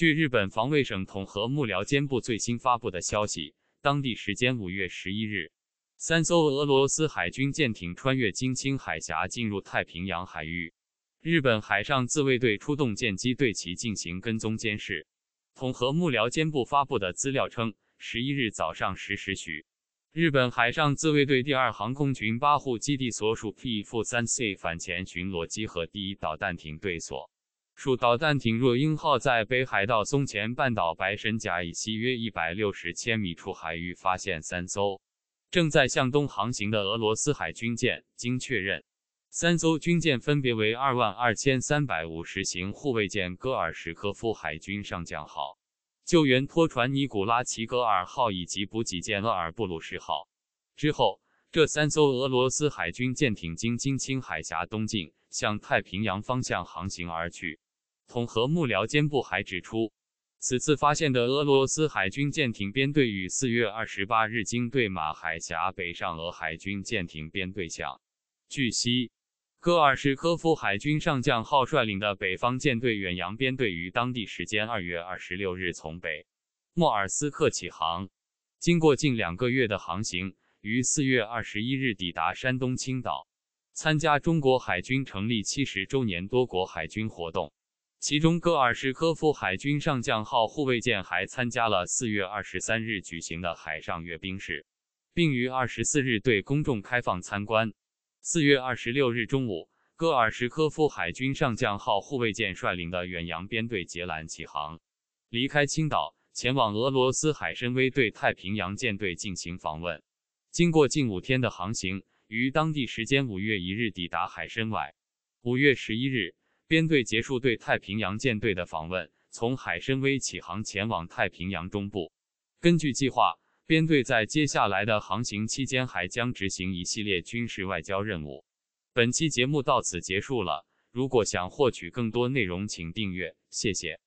据日本防卫省统合幕僚监部最新发布的消息，当地时间五月十一日，三艘俄罗斯海军舰艇穿越金青海峡进入太平洋海域，日本海上自卫队出动舰机对其进行跟踪监视。统合幕僚监部发布的资料称，十一日早上十时许，日本海上自卫队第二航空群八户基地所属 P-3C 反潜巡逻机和第一导弹艇对所。数导弹艇“若英号”在北海道松前半岛白神岬以西约一百六十千米处海域发现三艘正在向东航行的俄罗斯海军舰。经确认，三艘军舰分别为二万二千三百五十型护卫舰“戈尔什科夫海军上将号”、救援拖船“尼古拉奇戈尔号”以及补给舰“勒尔布鲁什号”。之后，这三艘俄罗斯海军舰艇经津轻海峡东进，向太平洋方向航行而去。统和幕僚监部还指出，此次发现的俄罗斯海军舰艇编队与四月二十八日经对马海峡北上俄海军舰艇编队相。据悉，戈尔什科夫海军上将号率领的北方舰队远洋编队于当地时间二月二十六日从北莫尔斯克起航，经过近两个月的航行，于四月二十一日抵达山东青岛，参加中国海军成立七十周年多国海军活动。其中，戈尔什科夫海军上将号护卫舰还参加了4月23日举行的海上阅兵式，并于24日对公众开放参观。4月26日中午，戈尔什科夫海军上将号护卫舰率领的远洋编队捷兰起航，离开青岛，前往俄罗斯海参崴，对太平洋舰队进行访问。经过近五天的航行，于当地时间5月1日抵达海参崴。5月11日。编队结束对太平洋舰队的访问，从海参崴起航前往太平洋中部。根据计划，编队在接下来的航行期间还将执行一系列军事外交任务。本期节目到此结束了。如果想获取更多内容，请订阅。谢谢。